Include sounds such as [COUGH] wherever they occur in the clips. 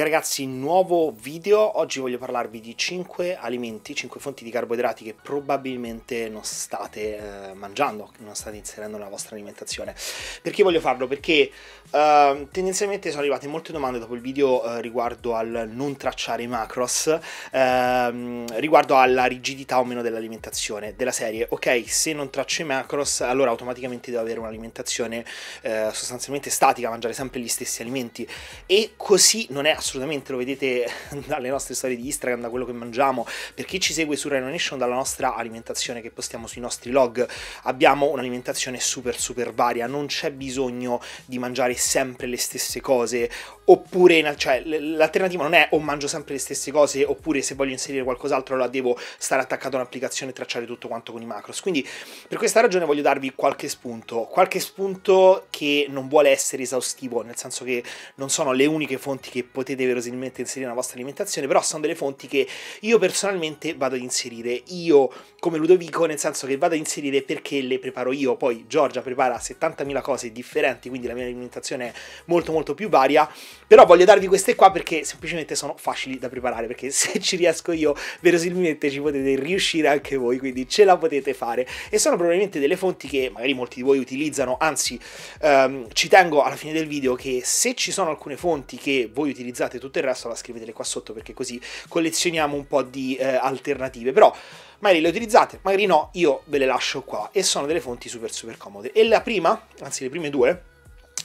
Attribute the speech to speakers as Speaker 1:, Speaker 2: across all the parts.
Speaker 1: Bene ragazzi, nuovo video, oggi voglio parlarvi di 5 alimenti, 5 fonti di carboidrati che probabilmente non state eh, mangiando, non state inserendo nella vostra alimentazione. Perché voglio farlo? Perché eh, tendenzialmente sono arrivate molte domande dopo il video eh, riguardo al non tracciare i macros, ehm, riguardo alla rigidità o meno dell'alimentazione, della serie, ok, se non traccio i macros allora automaticamente devo avere un'alimentazione eh, sostanzialmente statica, mangiare sempre gli stessi alimenti e così non è assolutamente assolutamente lo vedete [LAUGHS] dalle nostre storie di Instagram, da quello che mangiamo, per chi ci segue su Rhino Nation dalla nostra alimentazione che postiamo sui nostri log, abbiamo un'alimentazione super super varia, non c'è bisogno di mangiare sempre le stesse cose, oppure cioè, l'alternativa non è o mangio sempre le stesse cose, oppure se voglio inserire qualcos'altro allora devo stare attaccato a un'applicazione e tracciare tutto quanto con i macros. Quindi per questa ragione voglio darvi qualche spunto, qualche spunto che non vuole essere esaustivo, nel senso che non sono le uniche fonti che potete potete verosimilmente inserire nella vostra alimentazione, però sono delle fonti che io personalmente vado ad inserire io come Ludovico, nel senso che vado ad inserire perché le preparo io, poi Giorgia prepara 70.000 cose differenti, quindi la mia alimentazione è molto molto più varia, però voglio darvi queste qua perché semplicemente sono facili da preparare, perché [LAUGHS] se ci riesco io verosimilmente ci potete riuscire anche voi, quindi ce la potete fare e sono probabilmente delle fonti che magari molti di voi utilizzano, anzi ehm, ci tengo alla fine del video che se ci sono alcune fonti che voi utilizzate utilizzate tutto il resto la scrivetele qua sotto perché così collezioniamo un po' di eh, alternative, però magari le utilizzate, magari no, io ve le lascio qua e sono delle fonti super super comode. E la prima, anzi le prime due,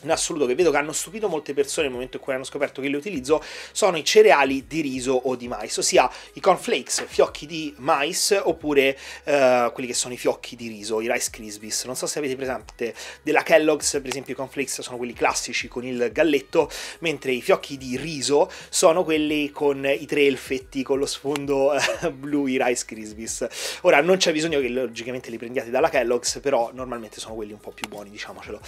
Speaker 1: in assoluto che vedo che hanno stupito molte persone nel momento in cui hanno scoperto che li utilizzo sono i cereali di riso o di mais, ossia i cornflakes, fiocchi di mais oppure eh, quelli che sono i fiocchi di riso, i Rice Krispies. Non so se avete presente della Kellogg's, per esempio i cornflakes sono quelli classici con il galletto, mentre i fiocchi di riso sono quelli con i tre elfetti con lo sfondo eh, [LAUGHS] blu, i Rice Krispies. Ora non c'è bisogno che logicamente li prendiate dalla Kellogg's, però normalmente sono quelli un po' più buoni, diciamocelo.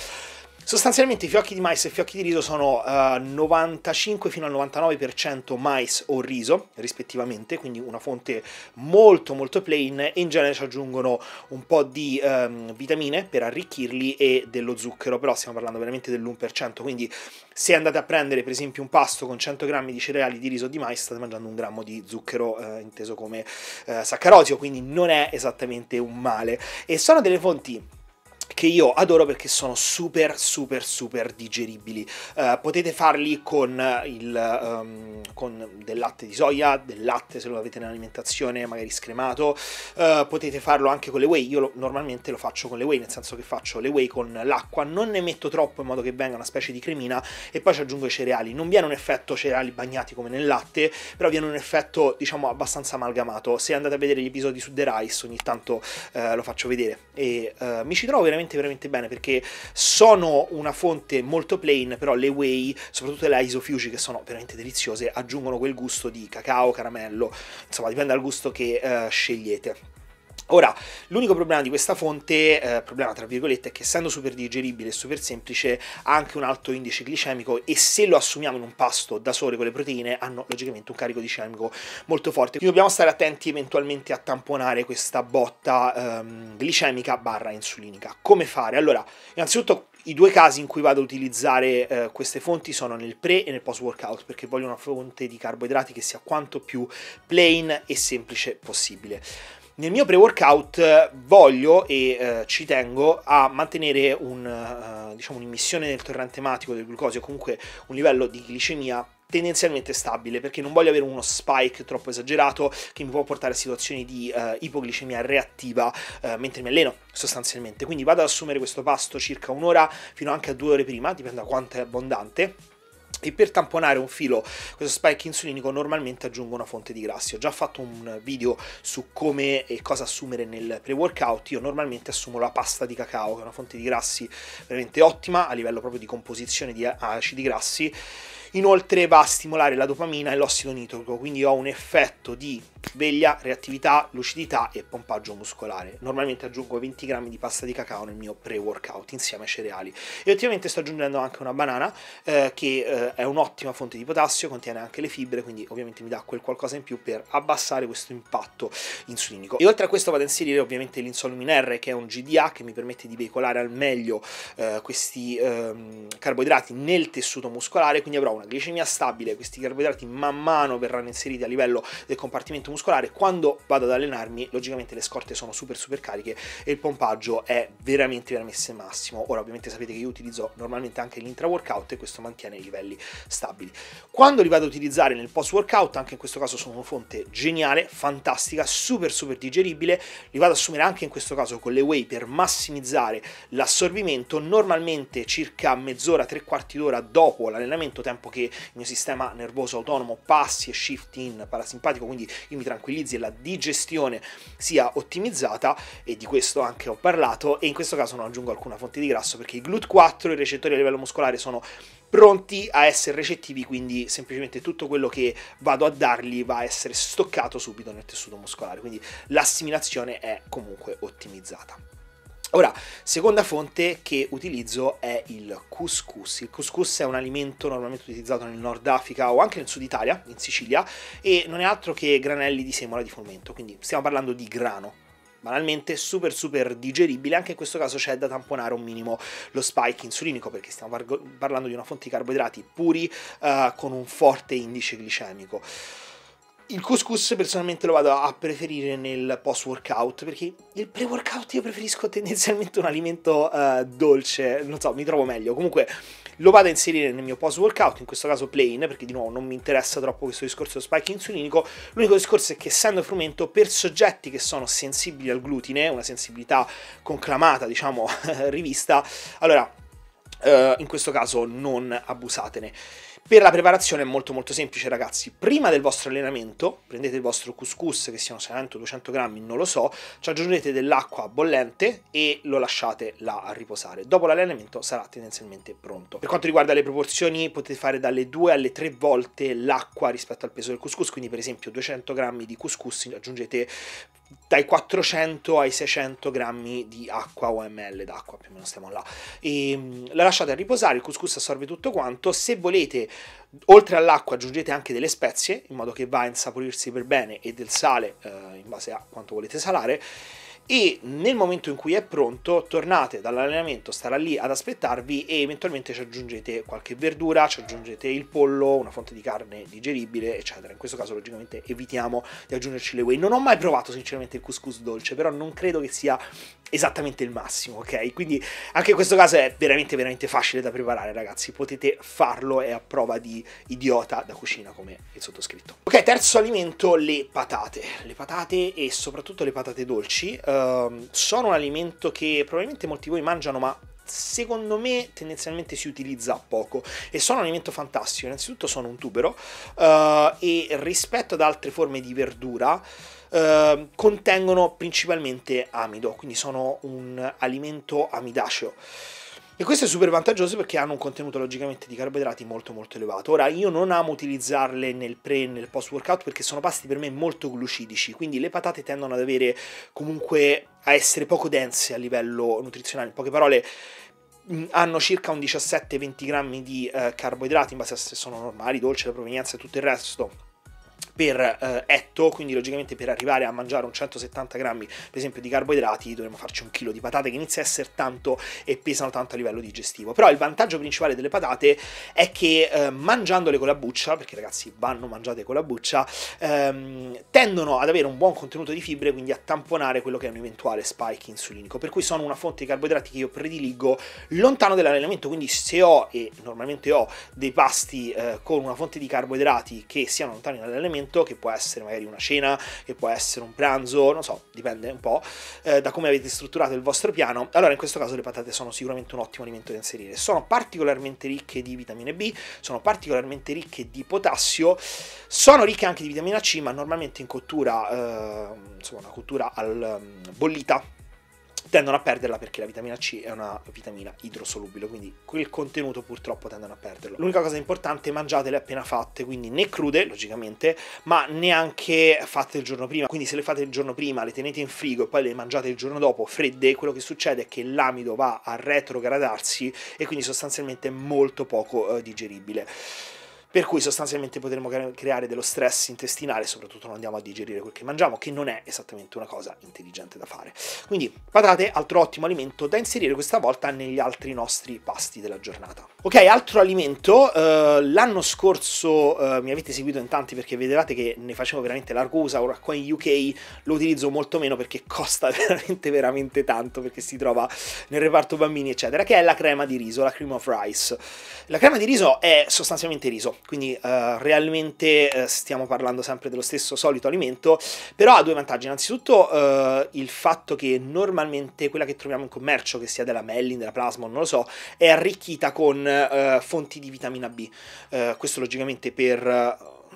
Speaker 1: Sostanzialmente i fiocchi di mais e i fiocchi di riso sono uh, eh, 95 fino al 99% mais o riso rispettivamente, quindi una fonte molto molto plain e in genere ci aggiungono un po' di um, vitamine per arricchirli e dello zucchero, però stiamo parlando veramente dell'1%, quindi se andate a prendere per esempio un pasto con 100 grammi di cereali di riso o di mais state mangiando un grammo di zucchero uh, inteso come uh, saccarosio, quindi non è esattamente un male e sono delle fonti che io adoro perché sono super super super digeribili. Uh, potete farli con, il, um, con del latte di soia, del latte se lo avete nell'alimentazione magari scremato, uh, potete farlo anche con le whey, io lo, normalmente lo faccio con le whey, nel senso che faccio le whey con l'acqua, non ne metto troppo in modo che venga una specie di cremina e poi ci aggiungo i cereali, non viene un effetto cereali bagnati come nel latte, però viene un effetto diciamo abbastanza amalgamato, se andate a vedere gli episodi su The Rice ogni tanto uh, lo faccio vedere e mi ci trovo veramente veramente veramente bene perché sono una fonte molto plain, però le whey, soprattutto le isofugi che sono veramente deliziose, aggiungono quel gusto di cacao, caramello, insomma dipende dal gusto che eh, scegliete. Ora, l'unico problema di questa fonte, eh, problema tra virgolette, è che essendo super digeribile e super semplice ha anche un alto indice glicemico e se lo assumiamo in un pasto da sole con le proteine hanno logicamente un carico glicemico molto forte. Quindi dobbiamo stare attenti eventualmente a tamponare questa botta ehm, glicemica barra insulinica. Come fare? Allora, innanzitutto i due casi in cui vado ad utilizzare eh, queste fonti sono nel pre e nel post workout perché voglio una fonte di carboidrati che sia quanto più plain e semplice possibile. Nel mio pre-workout eh, voglio e eh, ci tengo a mantenere un, eh, diciamo un'immissione del torrente ematico del glucosio, comunque un livello di glicemia tendenzialmente stabile perché non voglio avere uno spike troppo esagerato che mi può portare a situazioni di eh, ipoglicemia reattiva eh, mentre mi alleno sostanzialmente quindi vado ad assumere questo pasto circa un'ora fino anche a due ore prima dipende da quanto è abbondante e per tamponare un filo questo spike insulinico normalmente aggiungo una fonte di grassi. Ho già fatto un video su come e cosa assumere nel pre-workout. Io normalmente assumo la pasta di cacao, che è una fonte di grassi veramente ottima a livello proprio di composizione di acidi grassi Inoltre va a stimolare la dopamina e l'ossido nitrico, quindi ho un effetto di veglia, reattività, lucidità e pompaggio muscolare. Normalmente aggiungo 20 grammi di pasta di cacao nel mio pre-workout insieme ai cereali. E ultimamente sto aggiungendo anche una banana eh, che eh, è un'ottima fonte di potassio, contiene anche le fibre, quindi ovviamente mi dà quel qualcosa in più per abbassare questo impatto insulinico. E oltre a questo vado a inserire ovviamente l'insolumin R che è un GDA che mi permette di veicolare al meglio eh, questi ehm, carboidrati nel tessuto muscolare, quindi avrò una glicemia stabile, questi carboidrati man mano verranno inseriti a livello del compartimento muscolare. Quando vado ad allenarmi, logicamente le scorte sono super super cariche e il pompaggio è veramente veramente massimo. Ora ovviamente sapete che io utilizzo normalmente anche l'intra workout e questo mantiene i livelli stabili. Quando li vado ad utilizzare nel post workout, anche in questo caso sono una fonte geniale, fantastica, super super digeribile, li vado ad assumere anche in questo caso con le whey per massimizzare l'assorbimento, normalmente circa mezz'ora, tre quarti d'ora dopo l'allenamento tempo tempo che il mio sistema nervoso autonomo passi e shift in parasimpatico, quindi io mi tranquillizzi e la digestione sia ottimizzata e di questo anche ho parlato e in questo caso non aggiungo alcuna fonte di grasso perché i GLUT4 e i recettori a livello muscolare sono pronti a essere recettivi, quindi semplicemente tutto quello che vado a dargli va a essere stoccato subito nel tessuto muscolare, quindi l'assimilazione è comunque ottimizzata. Ora, seconda fonte che utilizzo è il couscous. Il couscous è un alimento normalmente utilizzato nel Nord Africa o anche nel Sud Italia, in Sicilia, e non è altro che granelli di semola di frumento, quindi stiamo parlando di grano. Banalmente super super digeribile, anche in questo caso c'è da tamponare un minimo lo spike insulinico perché stiamo par- parlando di una fonte di carboidrati puri eh, con un forte indice glicemico. Il couscous personalmente lo vado a preferire nel post-workout perché il pre-workout io preferisco tendenzialmente un alimento uh, dolce, non so, mi trovo meglio. Comunque lo vado a inserire nel mio post-workout, in questo caso plain, perché di nuovo non mi interessa troppo questo discorso spike insulinico. L'unico discorso è che essendo frumento per soggetti che sono sensibili al glutine, una sensibilità conclamata, diciamo, [LAUGHS] rivista, allora uh, in questo caso non abusatene. Per la preparazione è molto molto semplice ragazzi, prima del vostro allenamento prendete il vostro couscous che siano 600 200 grammi, non lo so, ci aggiungete dell'acqua bollente e lo lasciate là a riposare, dopo l'allenamento sarà tendenzialmente pronto. Per quanto riguarda le proporzioni potete fare dalle 2 alle 3 volte l'acqua rispetto al peso del couscous, quindi per esempio 200 grammi di couscous aggiungete dai 400 ai 600 grammi di acqua o ml d'acqua, più o meno stiamo là. E ehm, la lasciate a riposare, il couscous assorbe tutto quanto. Se volete, oltre all'acqua aggiungete anche delle spezie, in modo che va a insaporirsi per bene, e del sale, eh, in base a quanto volete salare e nel momento in cui è pronto tornate dall'allenamento, starà lì ad aspettarvi e eventualmente ci aggiungete qualche verdura, ci aggiungete il pollo, una fonte di carne digeribile, eccetera. In questo caso logicamente evitiamo di aggiungerci le whey. Non ho mai provato sinceramente il couscous dolce, però non credo che sia esattamente il massimo, ok? Quindi anche in questo caso è veramente veramente facile da preparare, ragazzi. Potete farlo, è a prova di idiota da cucina come il sottoscritto. Ok, terzo alimento, le patate. Le patate e soprattutto le patate dolci. Uh, Ehm, sono un alimento che probabilmente molti di voi mangiano, ma secondo me tendenzialmente si utilizza poco e sono un alimento fantastico innanzitutto sono un tubero uh, e rispetto ad altre forme di verdura uh, contengono principalmente amido quindi sono un alimento amidaceo e questo è super vantaggioso perché hanno un contenuto logicamente di carboidrati molto molto elevato. Ora io non amo utilizzarle nel pre e nel post workout perché sono pasti per me molto glucidici, quindi le patate tendono ad avere comunque a essere poco dense a livello nutrizionale. In poche parole mm, hanno circa un 17-20 grammi di eh, carboidrati in base a se sono normali, dolci, la provenienza e tutto il resto per eh, etto, quindi logicamente per arrivare a mangiare un 170 grammi per esempio di carboidrati dovremmo farci un chilo di patate che inizia a essere tanto e pesano tanto a livello digestivo. Però il vantaggio principale delle patate è che eh, mangiandole con la buccia, perché ragazzi vanno mangiate con la buccia, ehm, tendono ad avere un buon contenuto di fibre, quindi a tamponare quello che è un eventuale spike insulinico, per cui sono una fonte di carboidrati che io prediligo lontano dall'allenamento, quindi se ho e normalmente ho dei pasti eh, con una fonte di carboidrati che siano lontani dall'allenamento, appuntamento, che può essere magari una cena, che può essere un pranzo, non so, dipende un po' eh, da come avete strutturato il vostro piano, allora in questo caso le patate sono sicuramente un ottimo alimento da inserire. Sono particolarmente ricche di vitamine B, sono particolarmente ricche di potassio, sono ricche anche di vitamina C, ma normalmente in cottura, eh, insomma una cottura al, mm, bollita tendono a perderla perché la vitamina C è una vitamina idrosolubile, quindi quel contenuto purtroppo tendono a perderlo. L'unica cosa importante, è mangiatele appena fatte, quindi né crude, logicamente, ma neanche fatte il giorno prima. Quindi se le fate il giorno prima, le tenete in frigo e poi le mangiate il giorno dopo fredde, quello che succede è che l'amido va a retrogradarsi e quindi sostanzialmente è molto poco eh, digeribile per cui sostanzialmente potremo creare dello stress intestinale, soprattutto non andiamo a digerire quel che mangiamo, che non è esattamente una cosa intelligente da fare. Quindi patate, altro ottimo alimento da inserire questa volta negli altri nostri pasti della giornata. Ok, altro alimento, eh, l'anno scorso eh, mi avete seguito in tanti perché vedevate che ne facevo veramente largo usa, ora qua in UK lo utilizzo molto meno perché costa [LAUGHS] veramente veramente tanto perché si trova nel reparto bambini eccetera, che è la crema di riso, la cream of rice. La crema di riso è sostanzialmente riso quindi uh, realmente uh, stiamo parlando sempre dello stesso solito alimento, però ha due vantaggi. Innanzitutto uh, il fatto che normalmente quella che troviamo in commercio, che sia della Mellin, della Plasma, non lo so, è arricchita con fonti di vitamina B. questo logicamente per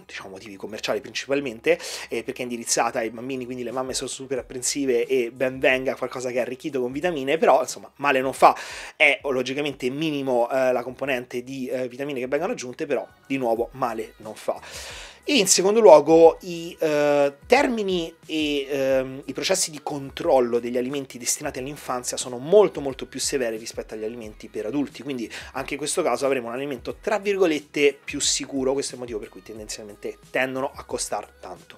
Speaker 1: diciamo, motivi commerciali principalmente, eh, perché è indirizzata ai bambini, quindi le mamme sono super apprensive e ben venga qualcosa che è arricchito con vitamine, però insomma male non fa, è logicamente minimo eh, la componente di eh, vitamine che vengono aggiunte, però di nuovo male non fa. E in secondo luogo i eh, termini e eh, i processi di controllo degli alimenti destinati all'infanzia sono molto molto più severi rispetto agli alimenti per adulti, quindi anche in questo caso avremo un alimento tra virgolette più sicuro, questo è il motivo per cui tendenzialmente tendono a costare tanto.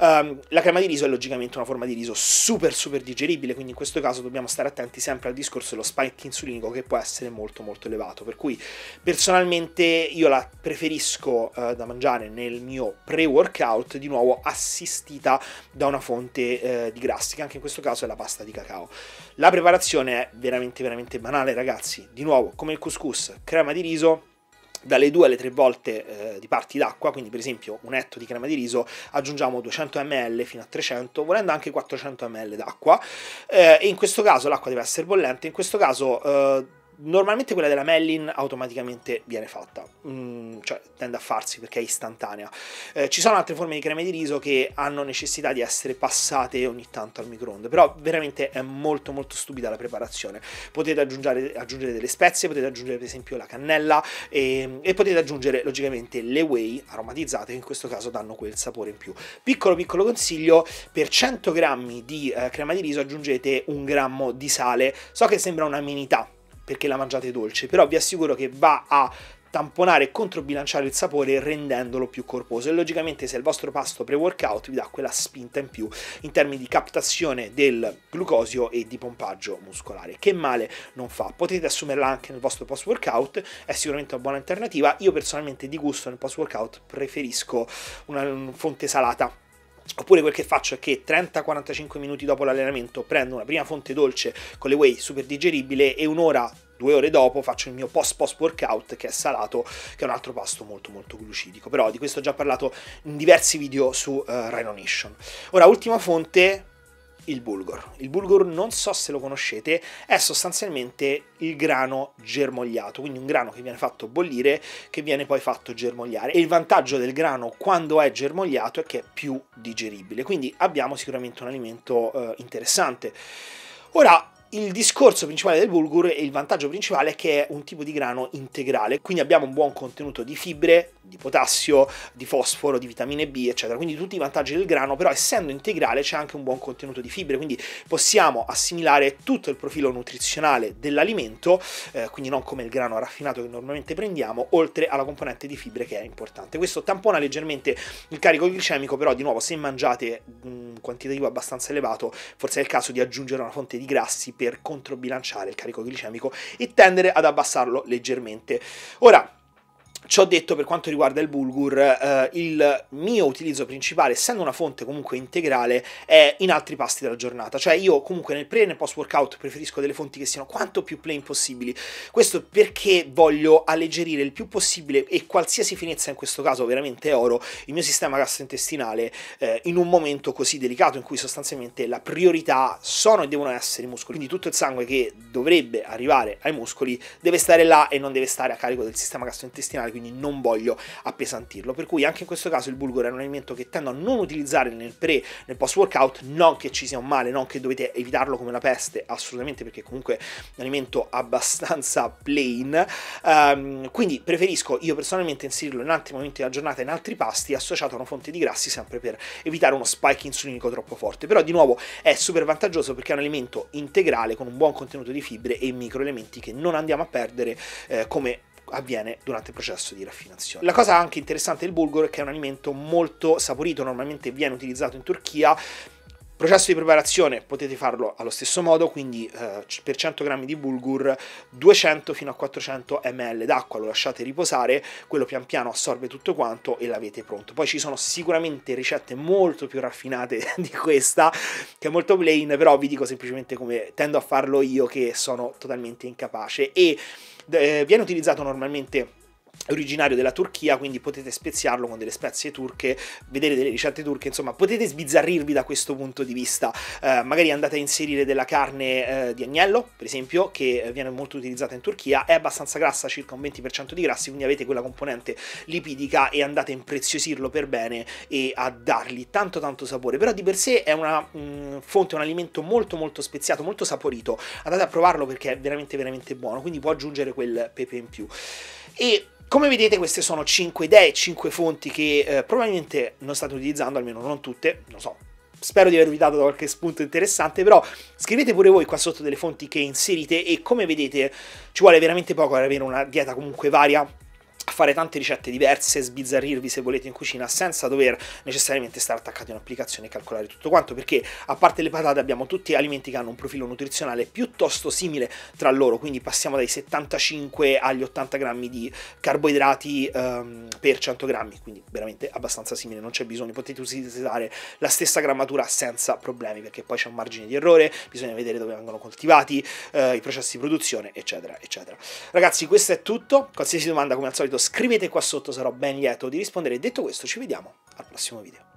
Speaker 1: Um, la crema di riso è logicamente una forma di riso super super digeribile, quindi in questo caso dobbiamo stare attenti sempre al discorso dello spike insulinico che può essere molto molto elevato, per cui personalmente io la preferisco uh, da mangiare nel mio mio pre-workout di nuovo assistita da una fonte eh, di grassi che anche in questo caso è la pasta di cacao. La preparazione è veramente veramente banale ragazzi, di nuovo come il couscous, crema di riso, dalle 2 alle 3 volte eh, di parti d'acqua, quindi per esempio un etto di crema di riso, aggiungiamo 200 ml fino a 300, volendo anche 400 ml d'acqua, eh, e in questo caso l'acqua deve essere bollente, in questo caso... Eh, Normalmente quella della Mellin automaticamente viene fatta, mm, cioè tende a farsi perché è istantanea. Eh, ci sono altre forme di creme di riso che hanno necessità di essere passate ogni tanto al microonde, però veramente è molto molto stupida la preparazione. Potete aggiungere, aggiungere delle spezie, potete aggiungere per esempio la cannella e, ehm, e potete aggiungere logicamente le whey aromatizzate che in questo caso danno quel sapore in più. Piccolo piccolo consiglio, per 100 grammi di eh, crema di riso aggiungete un grammo di sale. So che sembra una minità, perché la mangiate dolce, però vi assicuro che va a tamponare e controbilanciare il sapore rendendolo più corposo e logicamente se il vostro pasto pre-workout vi dà quella spinta in più in termini di captazione del glucosio e di pompaggio muscolare che male non fa potete assumerla anche nel vostro post workout è sicuramente una buona alternativa io personalmente di gusto nel post workout preferisco una mm, fonte salata Oppure quel che faccio è che 30-45 minuti dopo l'allenamento prendo una prima fonte dolce con le whey super digeribile e un'ora due ore dopo faccio il mio post post workout che è salato che è un altro pasto molto molto glucidico però di questo ho già parlato in diversi video su uh, Rhino Nation ora ultima fonte il bulgur. Il bulgur, non so se lo conoscete, è sostanzialmente il grano germogliato, quindi un grano che viene fatto bollire, che viene poi fatto germogliare. E il vantaggio del grano quando è germogliato è che è più digeribile, quindi abbiamo sicuramente un alimento eh, interessante. Ora, il discorso principale del bulgur e il vantaggio principale è che è un tipo di grano integrale, quindi abbiamo un buon contenuto di fibre, di potassio, di fosforo, di vitamine B, eccetera. Quindi tutti i vantaggi del grano, però essendo integrale c'è anche un buon contenuto di fibre, quindi possiamo assimilare tutto il profilo nutrizionale dell'alimento, eh, quindi non come il grano raffinato che normalmente prendiamo, oltre alla componente di fibre che è importante. Questo tampona leggermente il carico glicemico, però di nuovo se mangiate mh, mm, quantitativo abbastanza elevato, forse è il caso di aggiungere una fonte di grassi per controbilanciare il carico glicemico e tendere ad abbassarlo leggermente. Ora, Ciò detto, per quanto riguarda il Bulgur, eh, il mio utilizzo principale, essendo una fonte comunque integrale, è in altri pasti della giornata. Cioè io comunque nel pre e nel post workout preferisco delle fonti che siano quanto più plain possibili. Questo perché voglio alleggerire il più possibile e qualsiasi finezza in questo caso veramente oro il mio sistema gastrointestinale eh, in un momento così delicato in cui sostanzialmente la priorità sono e devono essere i muscoli. Quindi tutto il sangue che dovrebbe arrivare ai muscoli deve stare là e non deve stare a carico del sistema gastrointestinale quindi non voglio appesantirlo. Per cui anche in questo caso il bulgur è un alimento che tendo a non utilizzare nel pre, nel post workout, non che ci sia un male, non che dovete evitarlo come la peste, assolutamente perché comunque è un alimento abbastanza plain, um, quindi preferisco io personalmente inserirlo in altri momenti della giornata in altri pasti associato a una fonte di grassi sempre per evitare uno spike insulinico troppo forte, però di nuovo è super vantaggioso perché è un alimento integrale con un buon contenuto di fibre e microelementi che non andiamo a perdere eh, come avviene durante il processo di raffinazione. La cosa anche interessante del bulgur è che è un alimento molto saporito, normalmente viene utilizzato in Turchia, Processo di preparazione potete farlo allo stesso modo, quindi eh, per 100 g di bulgur 200 fino a 400 ml d'acqua, lo lasciate riposare, quello pian piano assorbe tutto quanto e l'avete pronto. Poi ci sono sicuramente ricette molto più raffinate [LAUGHS] di questa, che è molto plain, però vi dico semplicemente come tendo a farlo io che sono totalmente incapace e eh, viene utilizzato normalmente originario della Turchia, quindi potete speziarlo con delle spezie turche, vedere delle ricette turche, insomma potete sbizzarrirvi da questo punto di vista. Eh, magari andate a inserire della carne eh, di agnello, per esempio, che eh, viene molto utilizzata in Turchia, è abbastanza grassa, circa un 20% di grassi, quindi avete quella componente lipidica e andate a impreziosirlo per bene e a dargli tanto tanto sapore, però di per sé è una mh, mm, fonte, un alimento molto molto speziato, molto saporito, andate a provarlo perché è veramente veramente buono, quindi può aggiungere quel pepe in più. E come vedete queste sono 5 idee, 5 fonti che eh, probabilmente non state utilizzando, almeno non tutte, non so, spero di avervi dato qualche spunto interessante, però scrivete pure voi qua sotto delle fonti che inserite e come vedete ci vuole veramente poco ad avere una dieta comunque varia fare tante ricette diverse, sbizzarrirvi se volete in cucina senza dover necessariamente stare attaccati a un'applicazione e calcolare tutto quanto perché a parte le patate abbiamo tutti alimenti che hanno un profilo nutrizionale piuttosto simile tra loro quindi passiamo dai 75 agli 80 grammi di carboidrati um, per 100 grammi quindi veramente abbastanza simile non c'è bisogno potete utilizzare la stessa grammatura senza problemi perché poi c'è un margine di errore bisogna vedere dove vengono coltivati uh, i processi di produzione eccetera eccetera ragazzi questo è tutto qualsiasi domanda come al solito scrivete qua sotto, sarò ben lieto di rispondere. Detto questo, ci vediamo al prossimo video.